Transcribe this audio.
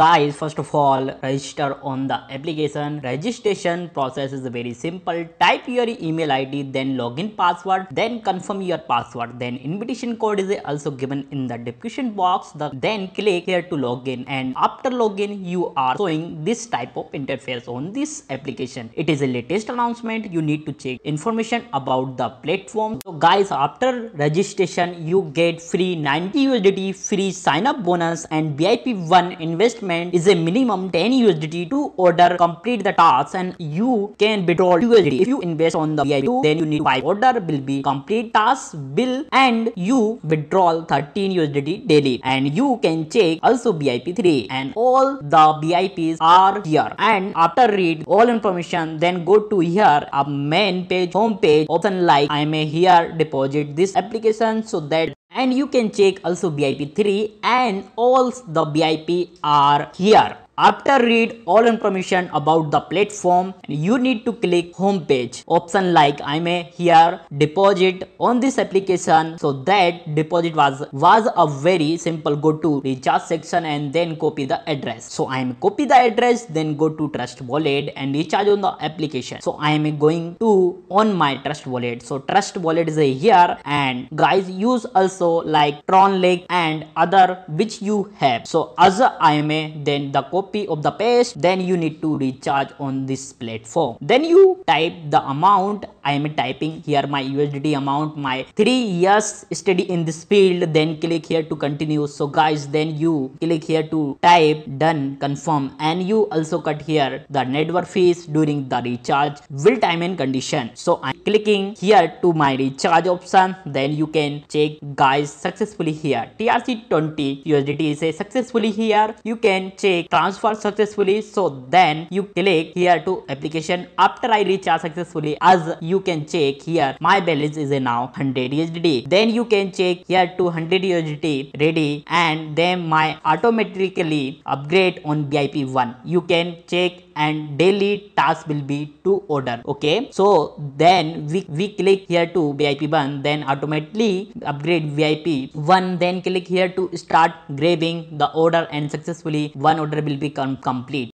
guys first of all register on the application registration process is very simple type your email id then login password then confirm your password then invitation code is also given in the description box the, then click here to login and after login you are showing this type of interface on this application it is a latest announcement you need to check information about the platform so guys after registration you get free 90 USD, free sign up bonus and vip one investment investment is a minimum 10 USDT to order complete the task and you can withdraw USDT. If you invest on the vip 2 then you need 5 order will be complete task bill and you withdraw 13 USDT daily and you can check also BIP3 and all the BIPs are here and after read all information then go to here a main page home page option like I may here deposit this application so that and you can check also BIP3 and all the BIP are here. After read all information about the platform, you need to click home page option like I may here deposit on this application. So that deposit was was a very simple go to recharge section and then copy the address. So I am copy the address then go to trust wallet and recharge on the application. So I am going to on my trust wallet. So trust wallet is here and guys use also like Tron Lake and other which you have. So as I may then the copy of the page then you need to recharge on this platform then you type the amount I am typing here my USDT amount my three years study in this field then click here to continue so guys then you click here to type done confirm and you also cut here the network fees during the recharge will time and condition so I'm clicking here to my recharge option then you can check guys successfully here TRC 20 USDT is a successfully here you can check transfer successfully so then you click here to application after I successfully as you can check here my balance is now 100 USD then you can check here 200 USD ready and then my automatically upgrade on VIP 1 you can check and daily task will be to order okay so then we, we click here to vip 1 then automatically upgrade vip 1 then click here to start grabbing the order and successfully one order will become complete